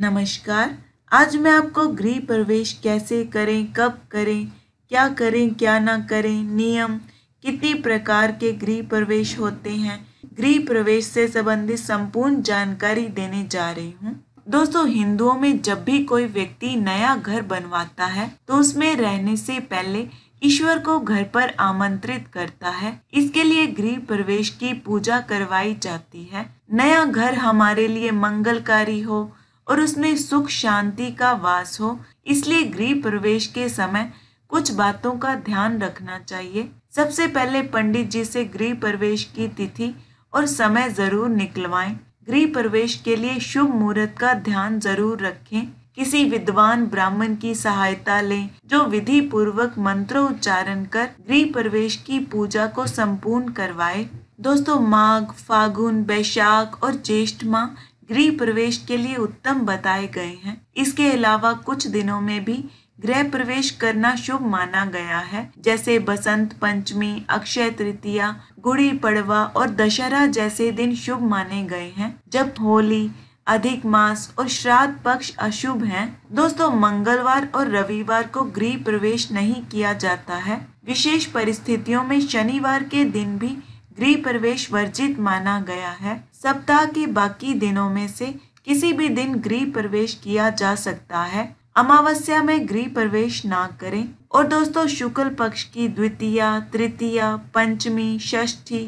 नमस्कार आज मैं आपको गृह प्रवेश कैसे करें कब करें क्या करें क्या ना करें नियम कितनी प्रकार के गृह प्रवेश होते हैं गृह प्रवेश से संबंधित संपूर्ण जानकारी देने जा रही हूँ दोस्तों हिंदुओं में जब भी कोई व्यक्ति नया घर बनवाता है तो उसमें रहने से पहले ईश्वर को घर पर आमंत्रित करता है इसके लिए गृह प्रवेश की पूजा करवाई जाती है नया घर हमारे लिए मंगलकारी हो और उसमें सुख शांति का वास हो इसलिए गृह प्रवेश के समय कुछ बातों का ध्यान रखना चाहिए सबसे पहले पंडित जी से गृह प्रवेश की तिथि और समय जरूर निकलवाएं गृह प्रवेश के लिए शुभ मुहूर्त का ध्यान जरूर रखें किसी विद्वान ब्राह्मण की सहायता लें जो विधि पूर्वक उच्चारण कर गृह प्रवेश की पूजा को संपूर्ण करवाए दोस्तों माघ फागुन बैशाख और ज्येष्ठ माह गृह प्रवेश के लिए उत्तम बताए गए हैं इसके अलावा कुछ दिनों में भी गृह प्रवेश करना शुभ माना गया है जैसे बसंत पंचमी अक्षय तृतीया गुड़ी पड़वा और दशहरा जैसे दिन शुभ माने गए हैं जब होली अधिक मास और श्राद्ध पक्ष अशुभ हैं। दोस्तों मंगलवार और रविवार को गृह प्रवेश नहीं किया जाता है विशेष परिस्थितियों में शनिवार के दिन भी गृह प्रवेश वर्जित माना गया है सप्ताह के बाकी दिनों में से किसी भी दिन गृह प्रवेश किया जा सकता है अमावस्या में गृह प्रवेश ना करें और दोस्तों शुक्ल पक्ष की द्वितीय तृतीय पंचमी षष्ठी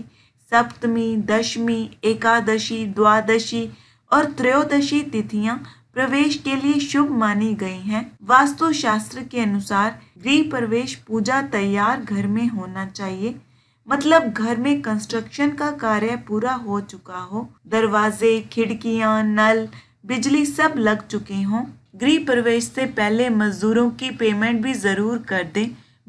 सप्तमी दशमी एकादशी द्वादशी और त्रयोदशी तिथियां प्रवेश के लिए शुभ मानी गई हैं। शास्त्र के अनुसार गृह प्रवेश पूजा तैयार घर में होना चाहिए मतलब घर में कंस्ट्रक्शन का कार्य पूरा हो चुका हो दरवाजे खिड़कियां नल बिजली सब लग चुके हों गृह प्रवेश से पहले मजदूरों की पेमेंट भी जरूर कर दें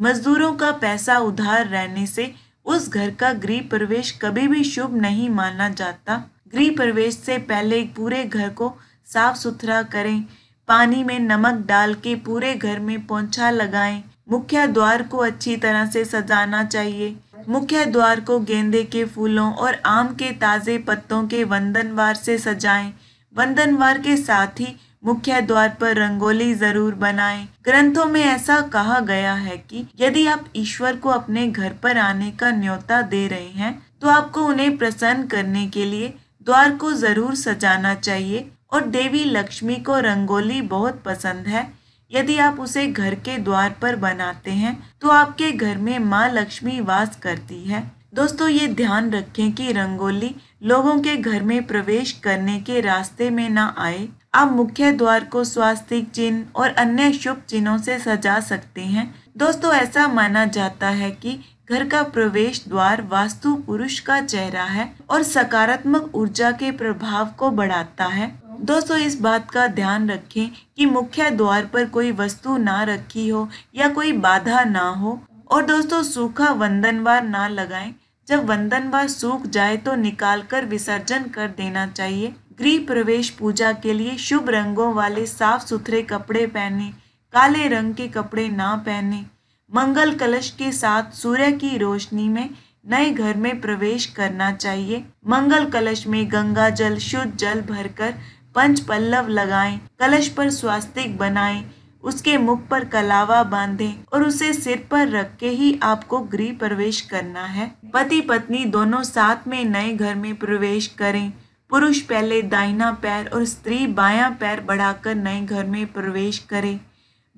मजदूरों का पैसा उधार रहने से उस घर का गृह प्रवेश कभी भी शुभ नहीं माना जाता गृह प्रवेश से पहले पूरे घर को साफ सुथरा करें पानी में नमक डाल के पूरे घर में पोंछा लगाएं मुख्य द्वार को अच्छी तरह से सजाना चाहिए मुख्य द्वार को गेंदे के फूलों और आम के ताज़े पत्तों के वंदनवार से सजाएं वंदनवार के साथ ही मुख्य द्वार पर रंगोली जरूर बनाएं। ग्रंथों में ऐसा कहा गया है कि यदि आप ईश्वर को अपने घर पर आने का न्योता दे रहे हैं तो आपको उन्हें प्रसन्न करने के लिए द्वार को जरूर सजाना चाहिए और देवी लक्ष्मी को रंगोली बहुत पसंद है यदि आप उसे घर के द्वार पर बनाते हैं तो आपके घर में माँ लक्ष्मी वास करती है दोस्तों ये ध्यान रखें कि रंगोली लोगों के घर में प्रवेश करने के रास्ते में ना आए आप मुख्य द्वार को स्वास्तिक चिन्ह और अन्य शुभ चिन्हों से सजा सकते हैं दोस्तों ऐसा माना जाता है कि घर का प्रवेश द्वार वास्तु पुरुष का चेहरा है और सकारात्मक ऊर्जा के प्रभाव को बढ़ाता है दोस्तों इस बात का ध्यान रखें कि मुख्य द्वार पर कोई वस्तु ना रखी हो या कोई बाधा ना हो और दोस्तों सूखा वंदनवार ना लगाएं जब वंदनवार सूख जाए तो निकाल कर विसर्जन कर देना चाहिए गृह प्रवेश पूजा के लिए शुभ रंगों वाले साफ सुथरे कपड़े पहने काले रंग के कपड़े ना पहने मंगल कलश के साथ सूर्य की रोशनी में नए घर में प्रवेश करना चाहिए मंगल कलश में गंगा जल शुद्ध जल भरकर पंच पल्लव लगाएं कलश पर स्वास्तिक बनाएं उसके मुख पर कलावा बांधें और उसे सिर पर रख के ही आपको गृह प्रवेश करना है पति पत्नी दोनों साथ में नए घर में प्रवेश करें पुरुष पहले दाहिना पैर और स्त्री बायां पैर बढ़ाकर नए घर में प्रवेश करें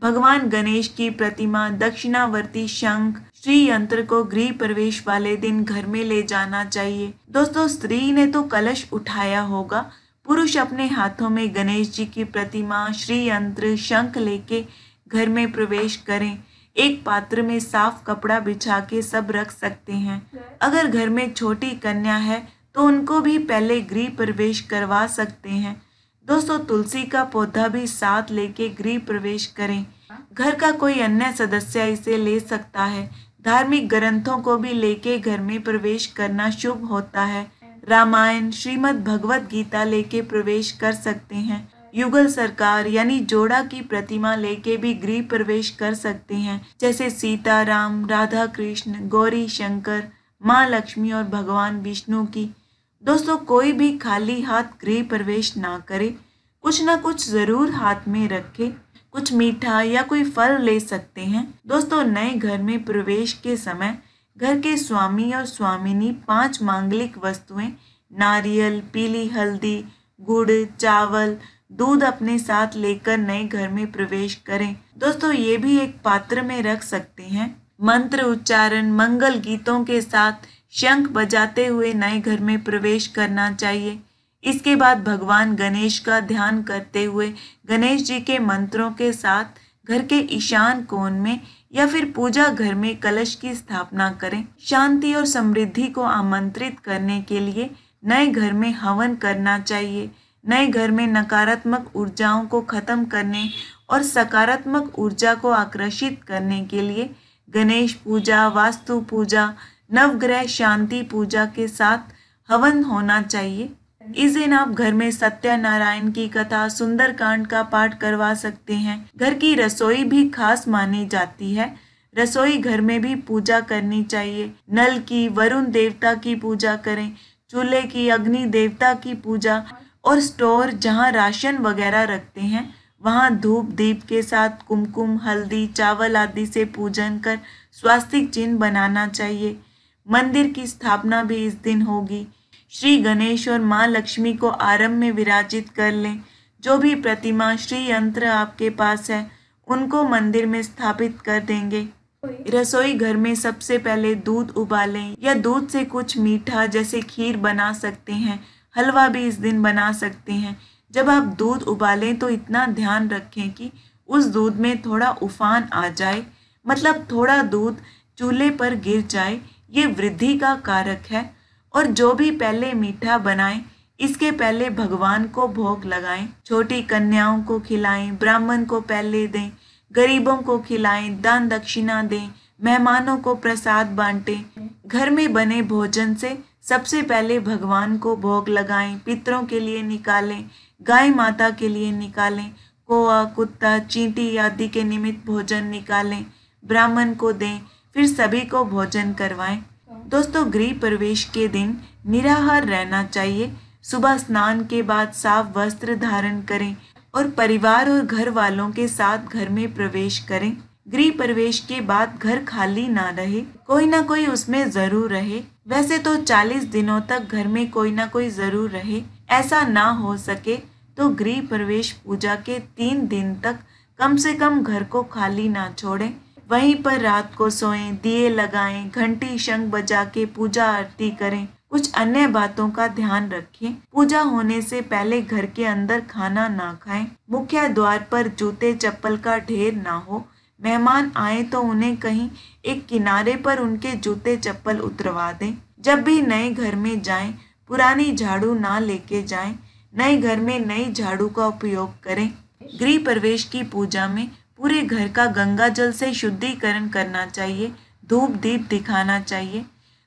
भगवान गणेश की प्रतिमा दक्षिणावर्ती शंख श्री यंत्र को गृह प्रवेश वाले दिन घर में ले जाना चाहिए दोस्तों स्त्री ने तो कलश उठाया होगा पुरुष अपने हाथों में गणेश जी की प्रतिमा श्री यंत्र शंख लेके घर में प्रवेश करें एक पात्र में साफ कपड़ा बिछा के सब रख सकते हैं अगर घर में छोटी कन्या है तो उनको भी पहले गृह प्रवेश करवा सकते हैं दोस्तों तुलसी का पौधा भी साथ लेके गृह प्रवेश करें घर का कोई अन्य सदस्य इसे ले सकता है धार्मिक ग्रंथों को भी लेके घर में प्रवेश करना शुभ होता है रामायण श्रीमद् भगवत गीता लेके प्रवेश कर सकते हैं युगल सरकार यानी जोड़ा की प्रतिमा लेके भी गृह प्रवेश कर सकते हैं जैसे सीता राम राधा कृष्ण गौरी शंकर माँ लक्ष्मी और भगवान विष्णु की दोस्तों कोई भी खाली हाथ गृह प्रवेश ना करे कुछ ना कुछ ज़रूर हाथ में रखे कुछ मीठा या कोई फल ले सकते हैं दोस्तों नए घर में प्रवेश के समय घर के स्वामी और स्वामिनी पांच मांगलिक वस्तुएं नारियल पीली हल्दी गुड़ चावल दूध अपने साथ लेकर नए घर में प्रवेश करें दोस्तों ये भी एक पात्र में रख सकते हैं मंत्र उच्चारण मंगल गीतों के साथ शंख बजाते हुए नए घर में प्रवेश करना चाहिए इसके बाद भगवान गणेश का ध्यान करते हुए गणेश जी के मंत्रों के साथ घर के ईशान कोण में या फिर पूजा घर में कलश की स्थापना करें शांति और समृद्धि को आमंत्रित करने के लिए नए घर में हवन करना चाहिए नए घर में नकारात्मक ऊर्जाओं को खत्म करने और सकारात्मक ऊर्जा को आकर्षित करने के लिए गणेश पूजा वास्तु पूजा नवग्रह शांति पूजा के साथ हवन होना चाहिए इस दिन आप घर में सत्यनारायण की कथा कांड का पाठ करवा सकते हैं घर की रसोई भी खास मानी जाती है रसोई घर में भी पूजा करनी चाहिए नल की वरुण देवता की पूजा करें चूल्हे की अग्नि देवता की पूजा और स्टोर जहाँ राशन वगैरह रखते हैं वहाँ धूप दीप के साथ कुमकुम हल्दी चावल आदि से पूजन कर स्वास्तिक चिन्ह बनाना चाहिए मंदिर की स्थापना भी इस दिन होगी श्री गणेश और माँ लक्ष्मी को आरंभ में विराजित कर लें जो भी प्रतिमा श्री यंत्र आपके पास है उनको मंदिर में स्थापित कर देंगे रसोई घर में सबसे पहले दूध उबालें या दूध से कुछ मीठा जैसे खीर बना सकते हैं हलवा भी इस दिन बना सकते हैं जब आप दूध उबालें तो इतना ध्यान रखें कि उस दूध में थोड़ा उफान आ जाए मतलब थोड़ा दूध चूल्हे पर गिर जाए ये वृद्धि का कारक है और जो भी पहले मीठा बनाए इसके पहले भगवान को भोग लगाएं छोटी कन्याओं को खिलाएं ब्राह्मण को पहले दें गरीबों को खिलाएं दान दक्षिणा दें मेहमानों को प्रसाद बांटें घर में बने भोजन से सबसे पहले भगवान को भोग लगाएं पितरों के लिए निकालें गाय माता के लिए निकालें कोआ कुत्ता चींटी आदि के निमित्त भोजन निकालें ब्राह्मण को दें फिर सभी को भोजन करवाएं दोस्तों गृह प्रवेश के दिन निराहार रहना चाहिए सुबह स्नान के बाद साफ वस्त्र धारण करें और परिवार और घर वालों के साथ घर में प्रवेश करें गृह प्रवेश के बाद घर खाली ना रहे कोई ना कोई उसमें जरूर रहे वैसे तो 40 दिनों तक घर में कोई ना कोई जरूर रहे ऐसा ना हो सके तो गृह प्रवेश पूजा के तीन दिन तक कम से कम घर को खाली ना छोड़ें वहीं पर रात को सोएं, दिए लगाएं, घंटी शंख बजा के पूजा आरती करें कुछ अन्य बातों का ध्यान रखें पूजा होने से पहले घर के अंदर खाना ना खाएं मुख्य द्वार पर जूते चप्पल का ढेर ना हो मेहमान आए तो उन्हें कहीं एक किनारे पर उनके जूते चप्पल उतरवा दें जब भी नए घर में जाएं पुरानी झाड़ू ना लेके जाएं नए घर में नई झाड़ू का उपयोग करें गृह प्रवेश की पूजा में पूरे घर का गंगा जल से शुद्धिकरण करना चाहिए धूप दीप दिखाना चाहिए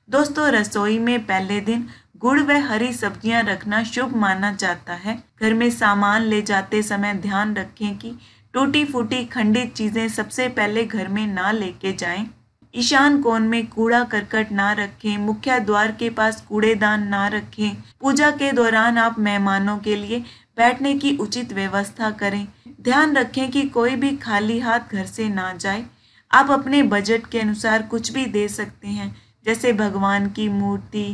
दोस्तों रसोई में पहले दिन गुड़ व हरी सब्जियां रखना शुभ माना जाता है घर में सामान ले जाते समय ध्यान रखें कि टूटी फूटी खंडित चीज़ें सबसे पहले घर में ना लेके जाएं ईशान कोण में कूड़ा करकट ना रखें मुख्य द्वार के पास कूड़ेदान ना रखें पूजा के दौरान आप मेहमानों के लिए बैठने की उचित व्यवस्था करें ध्यान रखें कि कोई भी खाली हाथ घर से ना जाए आप अपने बजट के अनुसार कुछ भी दे सकते हैं जैसे भगवान की मूर्ति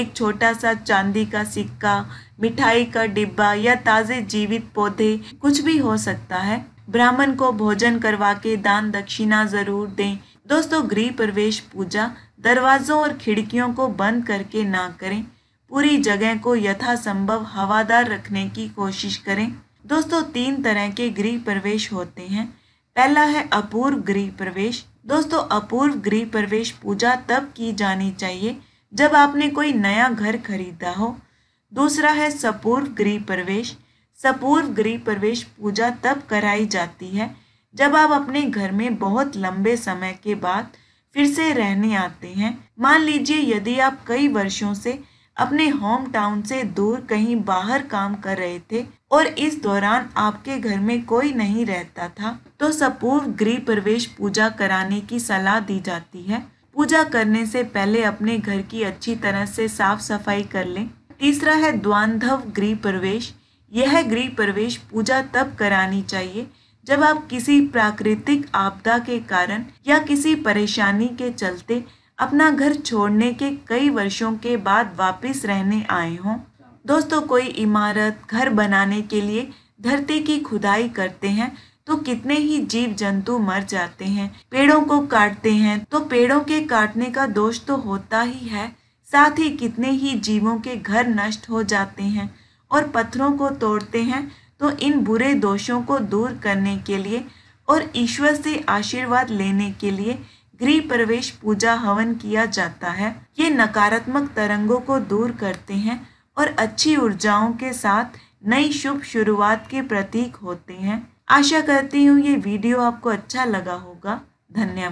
एक छोटा सा चांदी का सिक्का मिठाई का डिब्बा या ताज़े जीवित पौधे कुछ भी हो सकता है ब्राह्मण को भोजन करवा के दान दक्षिणा जरूर दें दोस्तों गृह प्रवेश पूजा दरवाज़ों और खिड़कियों को बंद करके ना करें पूरी जगह को यथासंभव हवादार रखने की कोशिश करें दोस्तों तीन तरह के गृह प्रवेश होते हैं पहला है अपूर्व गृह प्रवेश दोस्तों अपूर्व गृह प्रवेश पूजा तब की जानी चाहिए जब आपने कोई नया घर खरीदा हो दूसरा है सपूर्व गृह प्रवेश सपूर्व गृह प्रवेश पूजा तब कराई जाती है जब आप अपने घर में बहुत लंबे समय के बाद फिर से रहने आते हैं मान लीजिए यदि आप कई वर्षों से अपने होम टाउन से दूर कहीं बाहर काम कर रहे थे और इस दौरान आपके घर में कोई नहीं रहता था तो सपूर्व गृह प्रवेश पूजा कराने की सलाह दी जाती है पूजा करने से पहले अपने घर की अच्छी तरह से साफ सफाई कर लें तीसरा है द्वांधव गृह प्रवेश यह गृह प्रवेश पूजा तब करानी चाहिए जब आप किसी प्राकृतिक आपदा के कारण या किसी परेशानी के चलते अपना घर छोड़ने के कई वर्षों के बाद वापस रहने आए हों दोस्तों कोई इमारत घर बनाने के लिए धरती की खुदाई करते हैं तो कितने ही जीव जंतु मर जाते हैं पेड़ों को काटते हैं तो पेड़ों के काटने का दोष तो होता ही है साथ ही कितने ही जीवों के घर नष्ट हो जाते हैं और पत्थरों को तोड़ते हैं तो इन बुरे दोषों को दूर करने के लिए और ईश्वर से आशीर्वाद लेने के लिए गृह प्रवेश पूजा हवन किया जाता है ये नकारात्मक तरंगों को दूर करते हैं और अच्छी ऊर्जाओं के साथ नई शुभ शुरुआत के प्रतीक होते हैं आशा करती हूँ ये वीडियो आपको अच्छा लगा होगा धन्यवाद